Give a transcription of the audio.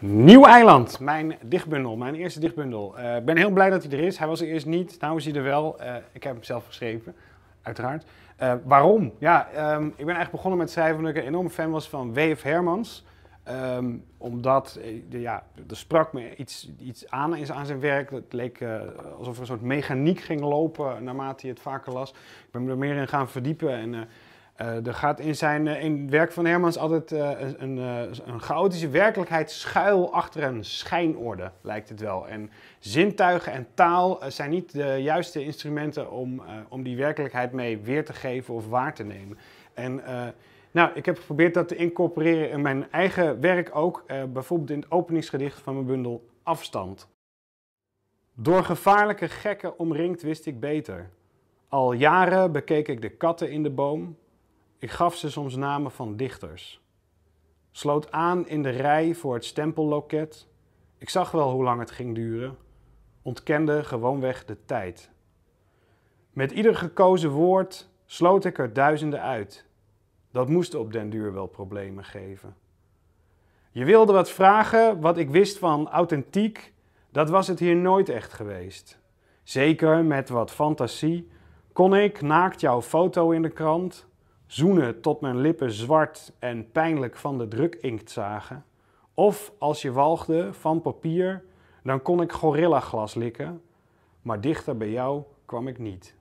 Nieuw Eiland, mijn dichtbundel, mijn eerste dichtbundel. Eh, ik ben heel blij dat hij er is. Hij was er eerst niet, nou is hij er wel. Eh, ik heb hem zelf geschreven, uiteraard. Eh, waarom? Ja, ehm, ik ben eigenlijk begonnen met schrijven omdat ik een enorme fan was van W.F. Hermans. Ehm, omdat, ja, er sprak me iets, iets aan, aan zijn werk. Het leek alsof er een soort mechaniek ging lopen naarmate hij het vaker las. Ik ben me er meer in gaan verdiepen en eh, er gaat in zijn eh, in werk van Hermans altijd eh, een, een, chaotische werkelijkheid schuil achter een schijnorde, lijkt het wel. En zintuigen en taal zijn niet de juiste instrumenten om, om die werkelijkheid mee weer te geven of waar te nemen. En nou, ik heb geprobeerd dat te incorporeren in mijn eigen werk ook, bijvoorbeeld in het openingsgedicht van mijn bundel Afstand. Door gevaarlijke gekken omringd wist ik beter. Al jaren bekeek ik de katten in de boom, ik gaf ze soms namen van dichters. Sloot aan in de rij voor het stempelloket. Ik zag wel hoe lang het ging duren. Ontkende gewoonweg de tijd. Met ieder gekozen woord sloot ik er duizenden uit. Dat moest op den duur wel problemen geven. Je wilde wat vragen, wat ik wist van authentiek, dat was het hier nooit echt geweest. Zeker met wat fantasie kon ik, naakt jouw foto in de krant, zoenen tot mijn lippen zwart en pijnlijk van de druk inkt zagen. Of als je walgde van papier, dan kon ik gorillaglas likken, maar dichter bij jou kwam ik niet.